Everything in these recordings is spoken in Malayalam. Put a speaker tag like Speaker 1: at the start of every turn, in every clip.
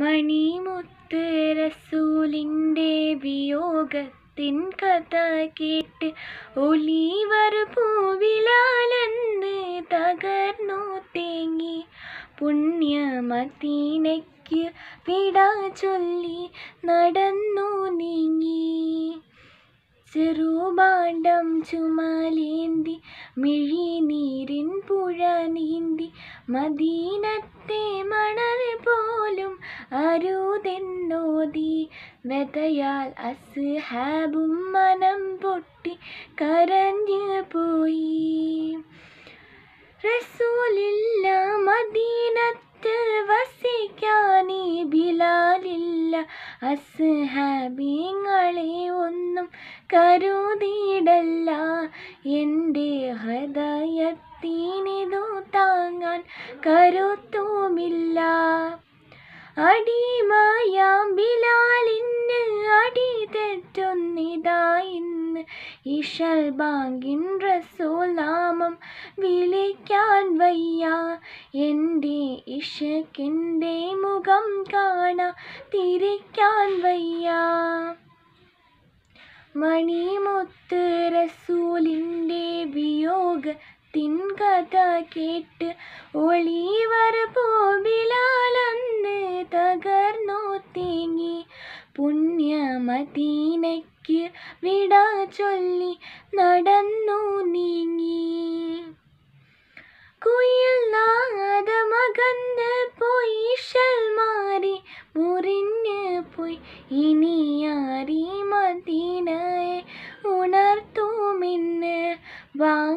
Speaker 1: മണിമുത്ത് റസൂലിൻ്റെ വിയോഗത്തിൻ കഥ കേട്ട് ഒലിവർ പൂവിലാലെന്ന് തകർന്നു തേങ്ങി പുണ്യമതീനയ്ക്ക് വിട ചൊല്ലി നടന്നു നീങ്ങി ചെറുപാണ്ടം ചുമലേന്തി മിഴിനീരിൻ പുഴ നീന്തി മദീനത്തെ മണൽ പോലും അരുതെന്നോതി വെതയാൽ ഹാബും മനം പൊട്ടി കരഞ്ഞു പോയി റസൂലില്ല മദീനത്ത് വസിക്കാനീ ബിലാലില്ല ഹാബിങ്ങ കരുതിയിടല്ല എൻ്റെ ഹൃദയത്തിനിതു താങ്ങാൻ കരുത്തുമില്ല അടിമായാം ബിലാലിന് അടി തെറ്റൊന്നിതാ ഇന്ന് ഇഷൽ ബാങ്കിൻ നാമം വിളിക്കാൻ വയ്യ എൻ്റെ ഇഷക്കിൻ്റെ മുഖം കാണാ തിരിക്കാൻ വയ്യ മണിമൊത്ത് റസൂലിൻ്റെ വിയോഗത്തിൻ കഥ കേട്ട് ഒളിവർ പോലാലന്ന് തകർന്നു തേങ്ങി പുണ്യമതീനയ്ക്ക് വിട ചൊല്ലി നടന്നു നീങ്ങി കുയിൽ നാഥ മകന്ന് പോയി ഷൽമാറി മുറിഞ്ഞ് പോയി ഇനിയാ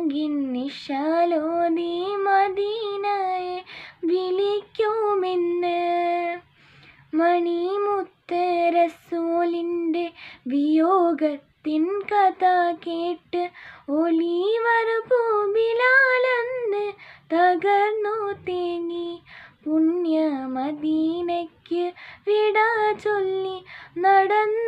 Speaker 1: നിശാലോ നീ മദീനയെ വിളിക്കുമെന്ന് മണിമുത്ത് റസൂലിൻ്റെ വിയോഗത്തിൻ കഥ കേട്ട് ഒലീവർ പൂബിലാലെന്ന് തകർന്നു തേങ്ങി പുണ്യ മദീനയ്ക്ക് വിട ചൊല്ലി നടന്നു